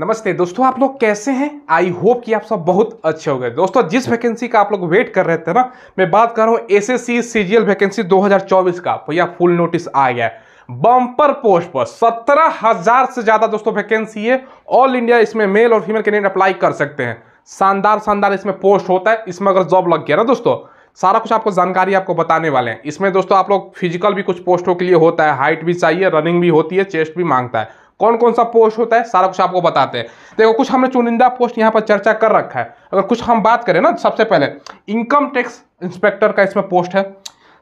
नमस्ते दोस्तों आप लोग कैसे हैं आई होप कि आप सब बहुत अच्छे हो गए दोस्तों जिस वैकेंसी का आप लोग वेट कर रहे थे ना मैं बात कर रहा हूँ एस एस सी वैकेंसी दो हजार चौबीस का भैया फुल नोटिस आ गया है बम्पर पोस्ट पर सत्रह हजार से ज्यादा दोस्तों वैकेंसी है ऑल इंडिया इसमें मेल और फीमेल कैंडिडेट अप्लाई कर सकते हैं शानदार शानदार इसमें पोस्ट होता है इसमें अगर जॉब लग गया ना दोस्तों सारा कुछ आपको जानकारी आपको बताने वाले हैं इसमें दोस्तों आप लोग फिजिकल भी कुछ पोस्टों के लिए होता है हाइट भी चाहिए रनिंग भी होती है चेस्ट भी मांगता है कौन कौन सा पोस्ट होता है सारा कुछ आपको बताते हैं देखो कुछ हमने चुनिंदा पोस्ट यहाँ पर चर्चा कर रखा है अगर कुछ हम बात करें ना सबसे पहले इनकम टैक्स इंस्पेक्टर का इसमें पोस्ट है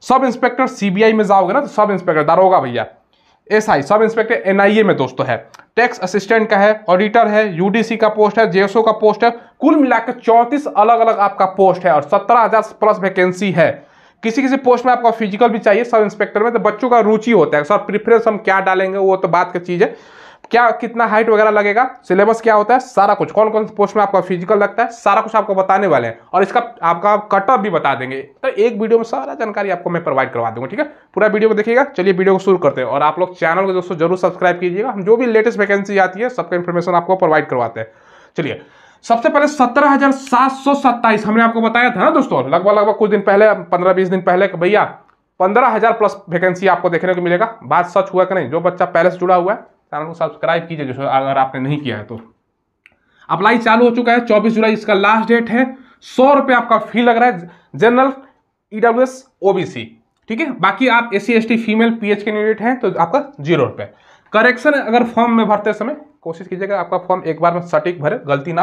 सब इंस्पेक्टर सीबीआई में जाओगे ना तो सब इंस्पेक्टर दारोगा भैया एसआई सब इंस्पेक्टर एनआईए में दोस्तों है टैक्स असिस्टेंट का है ऑडिटर है यूडीसी का पोस्ट है जेएसओ का पोस्ट है कुल मिलाकर चौंतीस अलग अलग आपका पोस्ट है और सत्रह हजार प्लस वैकेंसी है किसी किसी पोस्ट में आपका फिजिकल भी चाहिए सब इंस्पेक्टर में तो बच्चों का रुचि होता है सर प्रिफरेंस हम क्या डालेंगे वो तो बात की चीज़ है क्या कितना हाइट वगैरह लगेगा सिलेबस क्या होता है सारा कुछ कौन कौन पोस्ट में आपका फिजिकल लगता है सारा कुछ आपको बताने वाले हैं और इसका आपका कटअप भी बता देंगे तो एक वीडियो में सारा जानकारी आपको मैं प्रोवाइड करवा दूंगा ठीक है पूरा वीडियो को देखिएगा चलिए वीडियो को शुरू करते हैं और आप लोग चैनल को दोस्तों जरूर सब्सक्राइब कीजिएगा हम जो भी लेटेस्ट वैकेंसी आती है सबका इन्फॉर्मेशन आपको प्रोवाइड करवाते हैं चलिए सबसे पहले सत्रह हजार सात सौ सत्ताईस हमने आपको बताया था ना दोस्तों लगभग लगभग कुछ दिन पहले पंद्रह बीस दिन पहले भैया पंद्रह हजार प्लस वैकेंसी आपको देखने को मिलेगा बात सच हुआ कि नहीं जो बच्चा पहले से जुड़ा हुआ है चैनल को सब्सक्राइब कीजिए जो अगर आपने नहीं किया है तो अप्लाई चालू हो चुका है चौबीस जुलाई इसका लास्ट डेट है सौ रुपये आपका फी लग रहा है general E W S O B C ठीक है बाकी आप A C S T female P H candidate हैं तो आपका जीरो रुपये करेक्शन अगर फॉर्म में भरते समय कोशिश कीजिएगा आपका फॉर्म एक बार में सटीक भरे गलती ना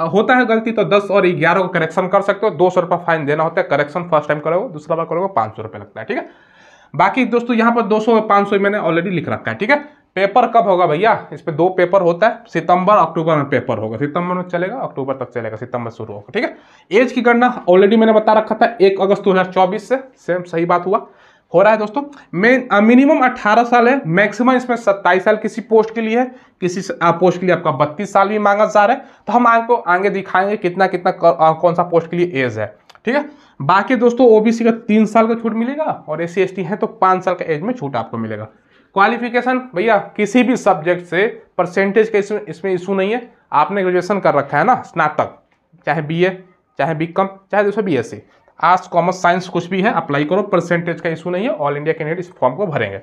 हो होता है गलती तो दस और ग्यारह को करेक्शन कर सकते हो दो सौ रुपये फाइन देना होता है करेक्शन फर्स्ट टाइम करोगे दूसरा बार करोगे पाँच सौ रुपये लगता है ठीक है बाकी दोस्तों यहाँ पर दो सौ पाँच सौ मैंने ऑलरेडी लिख रखा है ठीक है पेपर कब होगा भैया इस पर दो पेपर होता है सितंबर अक्टूबर में पेपर होगा सितंबर में चलेगा अक्टूबर तक चलेगा सितंबर शुरू होगा ठीक है एज की गणना ऑलरेडी मैंने बता रखा था एक अगस्त 2024 से सेम सही बात हुआ हो रहा है दोस्तों मेन मिनिमम 18 साल है मैक्सिमम इसमें 27 साल किसी पोस्ट के लिए है किसी पोस्ट के लिए आपका बत्तीस साल भी मांगा जा रहा है तो हम आपको आगे दिखाएंगे कितना कितना कौन सा पोस्ट के लिए एज है ठीक है बाकी दोस्तों ओबीसी का तीन साल का छूट मिलेगा और एस सी है तो पाँच साल का एज में छूट आपको मिलेगा क्वालिफिकेशन भैया किसी भी सब्जेक्ट से परसेंटेज का इसमें इसमें इशू नहीं है आपने ग्रेजुएशन कर रखा है ना स्नातक चाहे बी चाहे बी चाहे दूसरा B S C arts commerce science कुछ भी है अप्लाई करो परसेंटेज का इशू नहीं है ऑल इंडिया कैंडिडेट इस फॉर्म को भरेंगे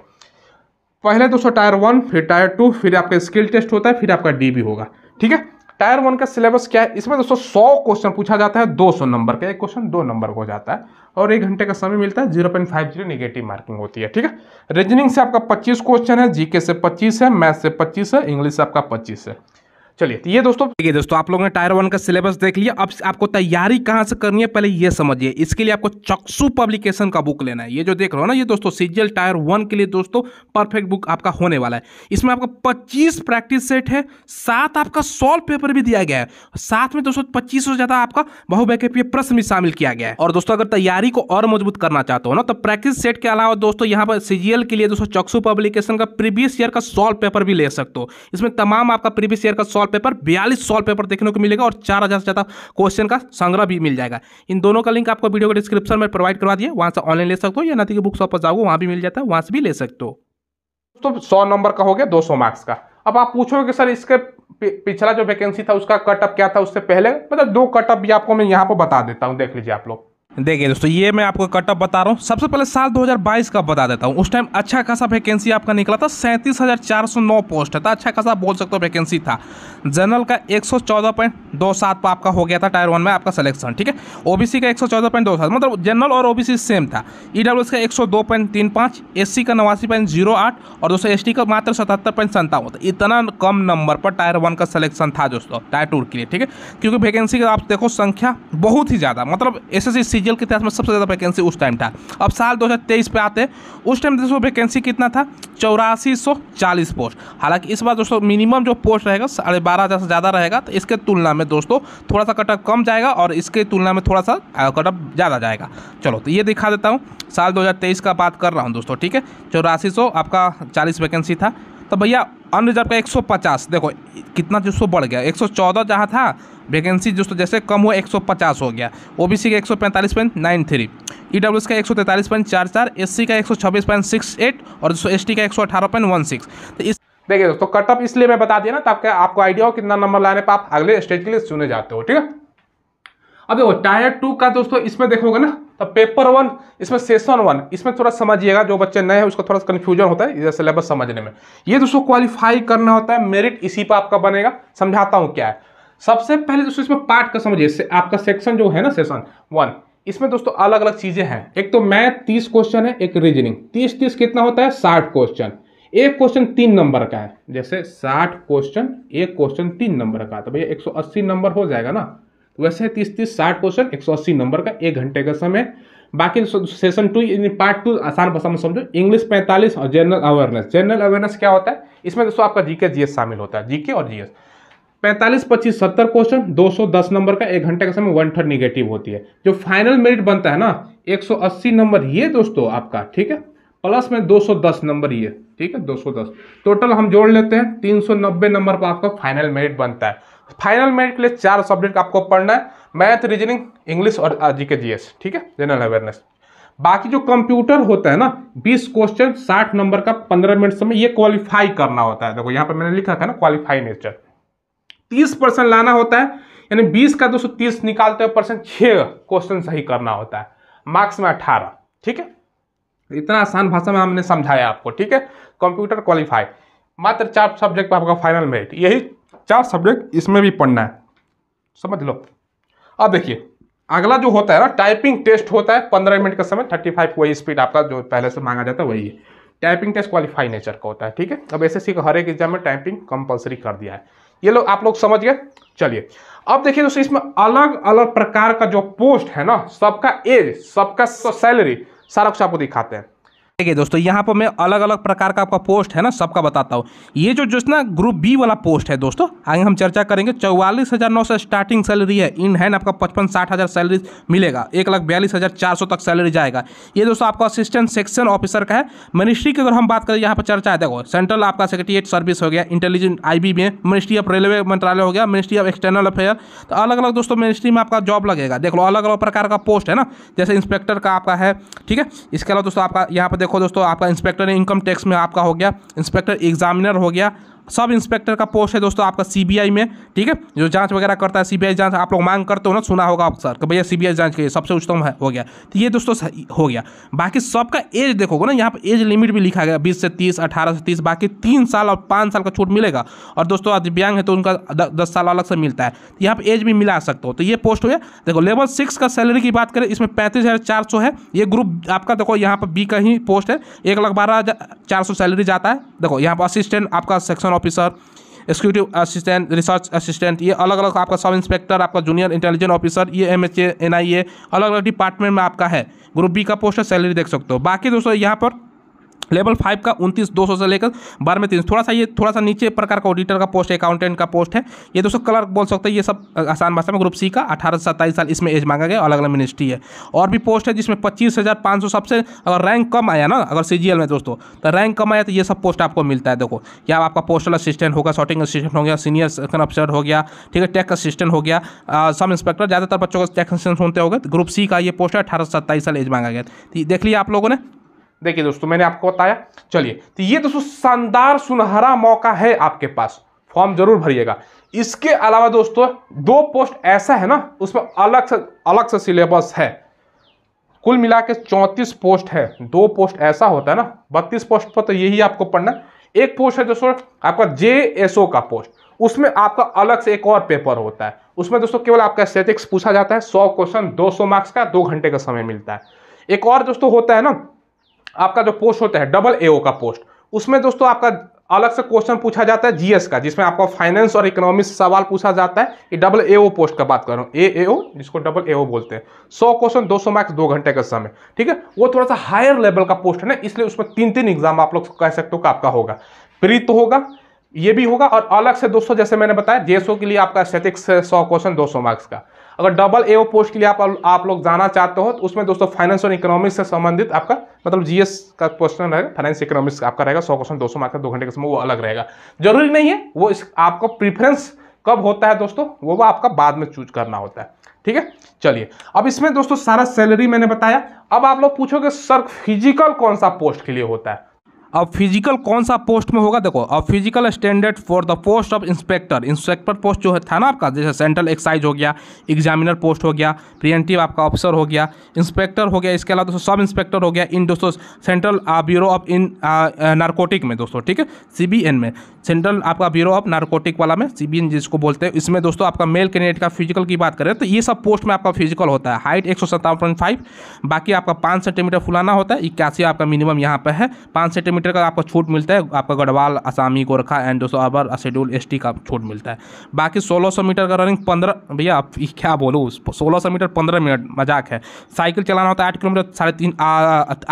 पहले दोस्तों टायर वन फिर टायर टू फिर आपका स्किल टेस्ट होता है फिर आपका डी होगा ठीक है टायर वन का सिलेबस क्या है इसमें दोस्तों सौ क्वेश्चन पूछा जाता है दो सौ नंबर का एक क्वेश्चन दो नंबर को जाता है और एक घंटे का समय मिलता है zero point five zero negative marking होती है ठीक है रीजनिंग से आपका पच्चीस क्वेश्चन है जीके से पच्चीस है मैथ से पच्चीस है इंग्लिश से आपका पच्चीस है चलिए तो ये दोस्तों ठीक है दोस्तों आप लोगों ने टायर वन का सिलेबस देख लिया अब आपको तैयारी कहाँ से करनी है पहले ये समझिए इसके लिए आपको चक्सु पब्लिकेशन का बुक लेना है ये जो देख रहे हो ना ये दोस्तों सीजियल टायर वन के लिए दोस्तों परफेक्ट बुक आपका होने वाला है इसमें आपका पच्चीस प्रैक्टिस सेट है साथ आपका सॉल्व पेपर भी दिया गया है साथ में दोस्तों पच्चीस से ज्यादा आपका बहुवैकल्पीय प्रश्न भी शामिल किया गया है और दोस्तों अगर तैयारी को और मजबूत करना चाहते हो ना तो प्रैक्टिस सेट के अलावा दोस्तों यहाँ पर सीजीएल के लिए दोस्तों चक्सु पब्लिकेशन का प्रीवियस ईयर का सॉल्व पेपर भी ले सकते हो इसमें तमाम आपका प्रीवियस ईयर का सॉल्व का पेपर बयालीस सॉल्व पेपर देखने को मिलेगा और चार हज़ार से ज़्यादा क्वेश्चन का संग्रह भी मिल जाएगा इन दोनों का लिंक आपको वीडियो को डिस्क्रिप्शन में प्रोवाइड करवा दिए वहाँ से ऑनलाइन ले सकते हो या नदी के बुक शॉप पर जाओगे वहाँ भी मिल जाता है वहाँ से भी ले सकते हो तो सौ नंबर का हो गया दो मार्क्स का अब आप पूछोगे कि सर इसके पिछला जो वैकेंसी था उसका कटअप क्या था उससे पहले मतलब दो कटअप भी आपको मैं यहाँ पर बता देता हूँ देख लीजिए आप लोग देखिए दोस्तों ये मैं आपको कटअप बता रहा हूँ सबसे पहले साल 2022 का बता देता हूँ उस टाइम अच्छा खासा वैकेंसी आपका निकला था सैंतीस हज़ार चार सौ नौ पोस्ट तो था अच्छा खासा बोल सकते हो वैकेंसी था जनरल का एक सौ चौदह पॉइंट दो सात पर तो आपका हो गया था टायर वन में आपका सिलेक्शन ठीक है ओबीसी का एक सौ चौदह पॉइंट दो सात मतलब जनरल और ओबीसी सेम था ई e का एक सौ दो पॉइंट तीन एस सी का नवासी पॉइंट जीरो आठ और दोस्तों एस टी का मात्र सतहत्तर पॉइंट संतावन तो इतना कम नंबर पर टायर वन का सिलेक्शन था दोस्तों टायर टूर के लिए ठीक है क्योंकि वैकेंसी का आप देखो संख्या बहुत ही ज़्यादा मतलब एस एस सी सी के इतिहास में सबसे ज़्यादा वैकेंसी उस टाइम था अब साल 2023 पे आते उस टाइम दोस्तों वैकेंसी कितना था चौरासी पोस्ट हालांकि इस बार दोस्तों मिनिमम जो पोस्ट रहेगा साढ़े बारह से ज़्यादा रहेगा तो इसके तुलना में दोस्तों थोड़ा सा कटअप कम जाएगा और इसके तुलना में थोड़ा सा कटअप ज़्यादा जाएगा चलो तो ये दिखा देता हूँ साल 2023 का बात कर रहा हूँ दोस्तों ठीक है चौरासी आपका चालीस वैकेंसी था तो भैया अनरिजर्व का 150 देखो कितना जो बढ़ गया 114 सौ जहाँ था वैकेंसी दोस्तों जैसे कम हुआ 150 हो गया ओबीसी का एक सौ पैंतालीस point nine three E W S का एक सौ तैंतालीस पॉइंट चार चार एस सी का एक सौ छब्बीस पॉइंट सिक्स एट और दोस्तों एस टी का एक सौ अठारह पॉइंट वन सिक्स तो इस देखिए दोस्तों कट इसलिए मैं बता दिया ना ताकि आपको आइडिया हो कितना नंबर लाने पर आप अगले स्टेज के लिए चुने जाते हो ठीक है अब देखो टायर टू का दोस्तों इसमें देखोगे ना तो पेपर वन इसमें सेशन वन इसमें थोड़ा समझिएगा जो बच्चे नए हैं उसका थोड़ा कन्फ्यूजन होता है सिलेबस समझने में ये दोस्तों क्वालिफाई करना होता है मेरिट इसी पर आपका बनेगा समझाता हूँ क्या है सबसे पहले दोस्तों इसमें पार्ट का समझिए से, आपका सेक्शन जो है ना सेशन वन इसमें दोस्तों अलग अलग चीजें हैं एक तो मैथ तीस क्वेश्चन है एक रीजनिंग तीस तीस कितना होता है साठ क्वेश्चन एक क्वेश्चन तीन नंबर का है जैसे साठ क्वेश्चन एक क्वेश्चन तीन नंबर का तो भैया एक सौ अस्सी नंबर हो जाएगा ना तो वैसे तीस तीस साठ क्वेश्चन एक सौ अस्सी नंबर का एक घंटे का समय बाकी सेशन टू पार्ट टू आसान भाषा में समझो इंग्लिश पैंतालीस और जनरल अवेयरनेस जनरल अवेयरनेस क्या होता है इसमें दोस्तों आपका जीके जीएस शामिल होता है जीके और जीएस पैंतालीस पच्चीस सत्तर क्वेश्चन 210 नंबर का एक घंटे का समय वन थर्ड निगेटिव होती है जो फाइनल मेरिट बनता है ना 180 नंबर ये दोस्तों आपका ठीक है प्लस में 210 नंबर ये ठीक है 210 टोटल हम जोड़ लेते हैं 390 नंबर पर आपका फाइनल मेरिट बनता है फाइनल मेरिट के लिए चार सब्जेक्ट आपको पढ़ना है मैथ रीजनिंग इंग्लिश और जी के जी ठीक है जनरल अवेयरनेस बाकी जो कंप्यूटर होता है ना 20 क्वेश्चन 60 नंबर का 15 मिनट समय ये क्वालिफाई करना होता है देखो यहाँ पर मैंने लिखा था ना क्वालिफाई नेचर तीस परसेंट लाना होता है यानी बीस का दो सौ तीस निकालते हुए परसेंट छः क्वेश्चन सही करना होता है मार्क्स में अठारह ठीक है इतना आसान भाषा में हमने समझाया आपको ठीक है कंप्यूटर क्वालिफाई मात्र चार सब्जेक्ट पर आपका फाइनल मेरिट यही चार सब्जेक्ट इसमें भी पढ़ना है समझ लो अब देखिए अगला जो होता है ना टाइपिंग टेस्ट होता है पंद्रह मिनट का समय थर्टी फाइव वही स्पीड आपका जो पहले से मांगा जाता है वही है टाइपिंग टेस्ट क्वालिफाई नेचर का होता है ठीक है अब एस का हर एक एग्जाम में टाइपिंग कंपलसरी कर दिया है ये लोग आप लोग समझ गए चलिए अब देखिए दोस्तों इसमें अलग अलग प्रकार का जो पोस्ट है ना सबका एज सबका सैलरी सारा कुछ आपको दिखाते हैं देखिए दोस्तों यहाँ पर मैं अलग अलग प्रकार का आपका पोस्ट है ना सबका बताता हूँ ये जो जिस ना ग्रुप बी वाला पोस्ट है दोस्तों आगे हम चर्चा करेंगे चौवालीस हज़ार नौ सौ स्टार्टिंग सैलरी है इन हैंड आपका पचपन साठ हज़ार सैलरी मिलेगा एक लाख बयालीस हज़ार चार सौ तक सैलरी जाएगा ये दोस्तों आपका असिस्टेंट सेक्शन ऑफिसर का है मिनिस्ट्री की अगर हम बात करें यहाँ पर चर्चा है देखो सेंट्रल आपका सेक्रेटरीट सर्विस हो गया इंटेलिजेंट आई में मिनिस्ट्री ऑफ रेलवे मंत्रालय हो गया मिनिस्ट्री ऑफ एक्सटर्नल अफेयर तो अलग अलग दोस्तों मिनिस्ट्री में आपका जॉब लगेगा देख लो अलग अलग प्रकार का पोस्ट है ना जैसे इंस्पेक्टर का आपका है ठीक है इसके अलावा दोस्तों आपका यहाँ पर देखो दोस्तों आपका इंस्पेक्टर इनकम टैक्स में आपका हो गया इंस्पेक्टर एग्जामिनर हो गया सब इंस्पेक्टर का पोस्ट है दोस्तों आपका सीबीआई में ठीक है जो जांच वगैरह करता है सीबीआई जांच आप लोग मांग करते हो ना सुना होगा आप सर कि भैया सीबीआई जांच के सबसे उच्चतम हो गया तो ये दोस्तों हो गया बाकी सबका एज देखोगे ना यहाँ पर एज लिमिट भी लिखा गया बीस से तीस अठारह से तीस बाकी तीन साल और पाँच साल का छूट मिलेगा और दोस्तों दिव्यांग है तो उनका दस साल अलग से मिलता है तो यहाँ पर एज भी मिला सकते हो तो ये पोस्ट हो गया देखो लेवल सिक्स का सैलरी की बात करें इसमें पैंतीस हज़ार चार सौ है ये ग्रुप आपका देखो यहाँ पर बी का ही पोस्ट है एक लाख बारह हज़ार चार सौ सैलरी जाता है देखो यहाँ पर असिस्टेंट आपका section officer executive assistant research assistant ये अलग अलग आपका सब इंस्पेक्टर आपका जूनियर इंटेलिजेंट ऑफिसर ये M H A N I A अलग अलग डिपार्टमेंट में आपका है ग्रुप बी का पोस्ट है सैलरी देख सकते हो बाकी दोस्तों यहाँ पर लेवल फाइव का उनतीस दो सौ से लेकर बारह में तीन थोड़ा सा ये थोड़ा सा नीचे प्रकार का ऑडिटर का पोस्ट अकाउंटेंट का पोस्ट है ये दोस्तों कलर बोल सकते हैं ये सब आसान भाषा में ग्रुप सी का अठारह से सत्ताईस साल इसमें एज मांगा गया अलग अलग मिनिस्ट्री है और भी पोस्ट है जिसमें पच्चीस हज़ार पाँच सौ सबसे अगर रैंक कम आया ना अगर सी में दोस्तों तो रैंक कम आया तो ये सब पोस्ट आपको मिलता है देखो या आपका पोस्टल असिस्टेंट होगा शॉर्टिंग असिस्टेंट हो गया सीनियर अफसर हो गया ठीक है टैक्स असिस्टेंट हो गया सब इंस्पेक्टर ज़्यादातर बच्चों का टैक्स असिस्टेंट होते हो गए ग्रुप सी का ये पोस्ट है अठारह से सत्ताईस साल एज मांगा गया देख लिया आप लोगों ने देखिए दोस्तों मैंने आपको बताया चलिए तो ये दोस्तों शानदार सुनहरा मौका है आपके पास फॉर्म जरूर भरिएगा इसके अलावा दोस्तों दो पोस्ट ऐसा है ना उसमें अलग से अलग से सिलेबस है कुल मिला के चौंतीस पोस्ट है दो पोस्ट ऐसा होता है ना बत्तीस पोस्ट पर तो यही आपको पढ़ना एक पोस्ट है दोस्तों आपका जे एस ओ का पोस्ट उसमें आपका अलग से एक और पेपर होता है उसमें दोस्तों केवल आपका स्टेटिक्स पूछा जाता है सौ क्वेश्चन दो सौ मार्क्स का दो घंटे का समय मिलता है एक और दोस्तों होता है ना आपका जो पोस्ट होता है डबल ए का पोस्ट उसमें दोस्तों आपका अलग से क्वेश्चन पूछा जाता है जीएस का जिसमें आपको फाइनेंस और इकोनॉमिक्स सवाल पूछा जाता है ये डबल एओ पोस्ट का बात कर रहा हूँ ए एओ जिसको डबल एओ बोलते हैं सौ क्वेश्चन दो सौ मार्क्स दो घंटे का समय ठीक है वो थोड़ा सा हायर लेवल का पोस्ट है ना इसलिए उसमें तीन तीन एग्जाम आप लोग कह सकते हो कि आपका होगा प्रीत तो होगा ये भी होगा और अलग से दोस्तों जैसे मैंने बताया जेएसओ के लिए आपका स्टेटिक्स सौ क्वेश्चन दो सौ मार्क्स का अगर डबल ए पोस्ट के लिए आप आप लोग जाना चाहते हो तो उसमें दोस्तों फाइनेंस और इकोनॉमिक्स से संबंधित आपका मतलब जीएस का क्वेश्चन रहेगा फाइनेंस इकोनॉमिक्स आपका रहेगा सौ क्वेश्चन दो सौ मार्क्स दो घंटे का समय वो अलग रहेगा जरूरी नहीं है वो इस आपको प्रीफरेंस कब होता है दोस्तों वो वो आपका बाद में चूज करना होता है ठीक है चलिए अब इसमें दोस्तों सारा सैलरी मैंने बताया अब आप लोग पूछोगे सर फिजिकल कौन सा पोस्ट के लिए होता है अब फिजिकल कौन सा पोस्ट में होगा देखो अब physical standard for the post of inspector inspector post जो है था ना आपका जैसे सेंट्रल एक्साइज हो गया एग्जामिनर पोस्ट हो गया प्रियंटिव आपका ऑफिसर हो गया इंस्पेक्टर हो गया इसके अलावा दोस्तों सब इंस्पेक्टर हो गया इन दोस्तों सेंट्रल ब्यूरो ऑफ इन नार्कोटिक में दोस्तों ठीक है सी में सेंट्रल आपका ब्यूरो ऑफ नार्कोटिक वाला में सी जिसको बोलते हैं इसमें दोस्तों आपका मेल कैंडिडेट का फिजिकल की बात करें तो ये सब पोस्ट में आपका फिजिकल होता है हाइट एक बाकी आपका पाँच सेंटीमीटर फुलाना होता है इक्यासी आपका मिनिमम यहाँ पर है पाँच सेंटीमीटर मीटर का आपको छूट मिलता है आपका गढ़वाल आसामी गोरखा एंड दोस्तों अबर अशेड्यूल एस का छूट मिलता है बाकी सोलह मीटर का रनिंग पंद्रह भैया आप क्या बोलो सोलह मीटर पंद्रह मिनट मजाक है साइकिल चलाना होता है आठ किलोमीटर साढ़े तीन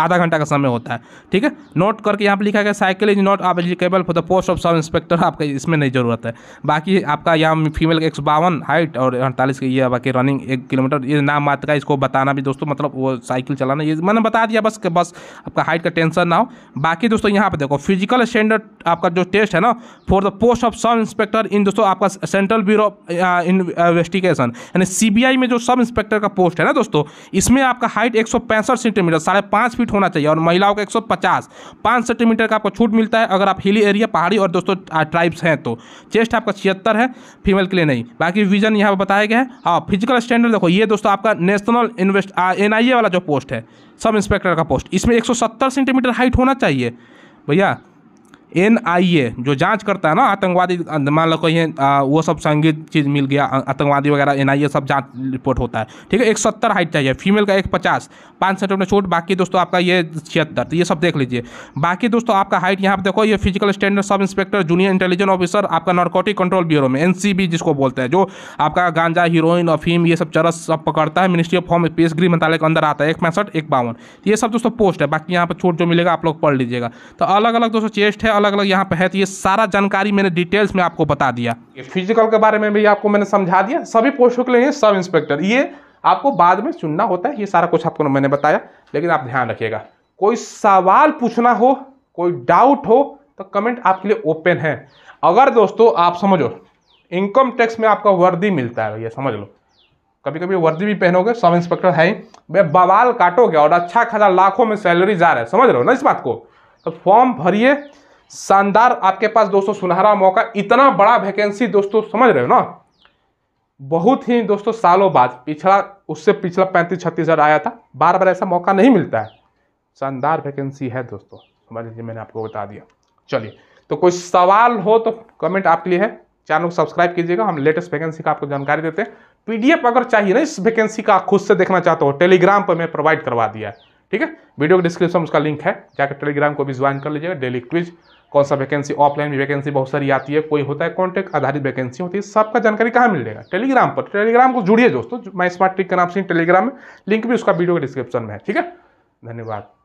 आधा घंटा का समय होता है ठीक है नोट करके यहाँ पर लिखा गया cycle is not applicable for the post of sub inspector आपका इसमें नहीं ज़रूरत है बाकी आपका यहाँ फीमेल का एक हाइट और अड़तालीस की ये बाकी रनिंग एक किलोमीटर ये नाम मात्र का इसको बताना भी दोस्तों मतलब वो साइकिल चलाना ये मैंने बता दिया बस बस आपका हाइट का टेंशन ना हो बाकी दोस्तों यहाँ पे देखो फिजिकल स्टैंडर्ड आपका जो टेस्ट है ना for the post of sub inspector इन दोस्तों आपका सेंट्रल ब्यूरो ऑफ इन्वेस्टिगेशन यानी सीबीआई में जो सब इंस्पेक्टर का पोस्ट है ना दोस्तों इसमें आपका हाइट एक सेंटीमीटर साढ़े पाँच फीट होना चाहिए और महिलाओं का एक सौ सेंटीमीटर का आपको छूट मिलता है अगर आप हिली एरिया पहाड़ी और दोस्तों ट्राइब्स हैं तो चेस्ट आपका छिहत्तर है फीमेल के लिए नहीं बाकी विजन यहाँ पर बताया गया है हाँ फिजिकल स्टैंडर्ड देखो ये दोस्तों आपका नेशनल इन्वेस्ट एन वाला जो पोस्ट है सब इंस्पेक्टर का पोस्ट इसमें 170 सेंटीमीटर हाइट होना चाहिए भैया एन आई ए जो जांच करता है ना आतंकवादी मान लो कहीं वो सब संगीत चीज़ मिल गया आतंकवादी वगैरह एन आई ए सब जांच रिपोर्ट होता है ठीक है एक सत्तर हाइट चाहिए फीमेल का एक पचास पाँच सेंटीमीटर छोट बाकी दोस्तों आपका ये छिहत्तर तो ये सब देख लीजिए बाकी दोस्तों आपका हाइट यहाँ पर देखो ये physical standard sub inspector junior intelligence officer आपका नॉर्कोटिक कंट्रोल ब्यूरो में एन जिसको बोलते हैं जो आपका गांजा हीरोइन अफीम ये सब चरस सब पकड़ता है मिनिस्ट्री ऑफ होम पेश गृह मंत्रालय के अंदर आता है एक पैंसठ एक बावन ये सब दोस्तों पोस्ट है बाकी यहाँ पर छूट जो मिलेगा आप लोग पढ़ लीजिएगा तो अलग अलग दोस्तों चेस्ट है अलग अलग यहाँ पे है तो ये सारा जानकारी मैंने डिटेल्स में आपको बता दिया ये फिजिकल के बारे में भी आपको मैंने समझा दिया सभी पोस्टों के लिए सब इंस्पेक्टर ये आपको बाद में चुनना होता है ये सारा कुछ आपको मैंने बताया लेकिन आप ध्यान रखिएगा कोई सवाल पूछना हो कोई डाउट हो तो कमेंट आपके लिए ओपन है अगर दोस्तों आप समझो इनकम टैक्स में आपका वर्दी मिलता है ये समझ लो कभी कभी वर्दी भी पहनोगे सब इंस्पेक्टर है ही वे बवाल काटोगे और अच्छा खासा लाखों में सैलरी जा रहा है समझ रहे हो ना इस बात को तो फॉर्म भरिए शानदार आपके पास दोस्तों सुनहरा मौका इतना बड़ा वैकेंसी दोस्तों समझ रहे हो ना बहुत ही दोस्तों सालों बाद पिछड़ा उससे पिछला पैंतीस छत्तीस हजार आया था बार बार ऐसा मौका नहीं मिलता है शानदार वैकेंसी है दोस्तों समझ लीजिए मैंने आपको बता दिया चलिए तो कोई सवाल हो तो कमेंट आपके लिए है चैनल को सब्सक्राइब कीजिएगा हम लेटेस्ट वैकेंसी का आपको जानकारी देते हैं पीडीएफ अगर चाहिए ना इस वैकेंसी का खुद से देखना चाहते हो टेलीग्राम पर मैं प्रोवाइड करवा दिया है ठीक है वीडियो के डिस्क्रिप्शन में उसका लिंक है जाकर टेलीग्राम को भी ज्वाइन कर लीजिएगा डेली क्विज कौन सा वैकेंसी ऑफलाइन भी वैकेंसी बहुत सारी आती है कोई होता है कॉन्टैक्ट आधारित वैकेंसी होती है सबका जानकारी कहाँ मिलेगा टेलीग्राम पर टेलीग्राम को जुड़िए दोस्तों माई स्मार्ट ट्रिक का नाम से टेलीग्राम में लिंक भी उसका वीडियो के डिस्क्रिप्शन में है ठीक है धन्यवाद